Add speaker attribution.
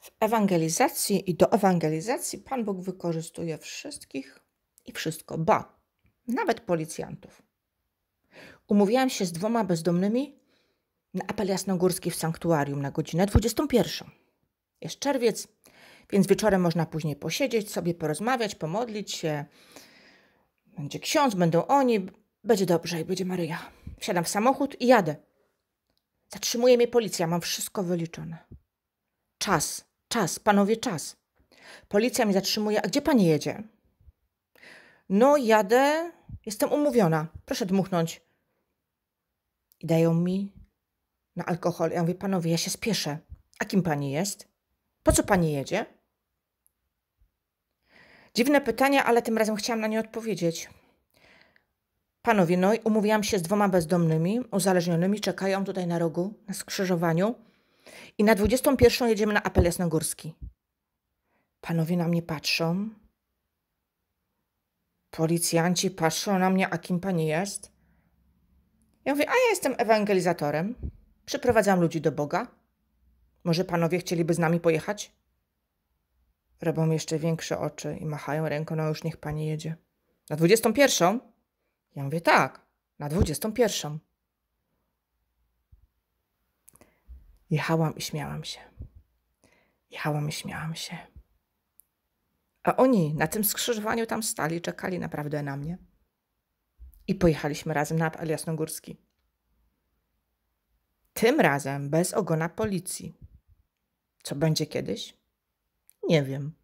Speaker 1: W ewangelizacji i do ewangelizacji Pan Bóg wykorzystuje wszystkich i wszystko, ba, nawet policjantów. Umówiłam się z dwoma bezdomnymi na apel jasnogórski w sanktuarium na godzinę 21. Jest czerwiec, więc wieczorem można później posiedzieć, sobie porozmawiać, pomodlić się. Będzie ksiądz, będą oni, będzie dobrze i będzie Maryja. Wsiadam w samochód i jadę. Zatrzymuje mnie policja, mam wszystko wyliczone. Czas, Czas, panowie, czas. Policja mnie zatrzymuje. A gdzie pani jedzie? No, jadę. Jestem umówiona. Proszę dmuchnąć. I dają mi na alkohol. Ja mówię, panowie, ja się spieszę. A kim pani jest? Po co pani jedzie? Dziwne pytania, ale tym razem chciałam na nie odpowiedzieć. Panowie, no umówiłam się z dwoma bezdomnymi, uzależnionymi, czekają tutaj na rogu, na skrzyżowaniu. I na 21 jedziemy na apel jasnogórski. Panowie na mnie patrzą. Policjanci patrzą na mnie, a kim pani jest? Ja mówię, a ja jestem ewangelizatorem. Przyprowadzam ludzi do Boga. Może panowie chcieliby z nami pojechać? Robią jeszcze większe oczy i machają ręką, no już niech pani jedzie. Na 21? Ja mówię, tak, na 21. Jechałam i śmiałam się. Jechałam i śmiałam się. A oni na tym skrzyżowaniu tam stali, czekali naprawdę na mnie. I pojechaliśmy razem na apel Tym razem bez ogona policji. Co będzie kiedyś? Nie wiem.